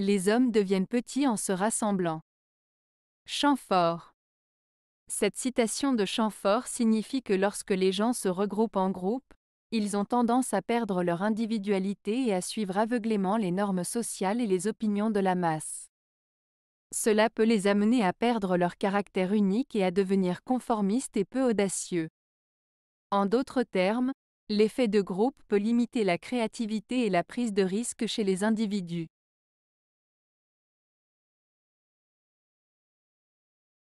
Les hommes deviennent petits en se rassemblant. Champfort. Cette citation de Champfort signifie que lorsque les gens se regroupent en groupe, ils ont tendance à perdre leur individualité et à suivre aveuglément les normes sociales et les opinions de la masse. Cela peut les amener à perdre leur caractère unique et à devenir conformistes et peu audacieux. En d'autres termes, l'effet de groupe peut limiter la créativité et la prise de risque chez les individus.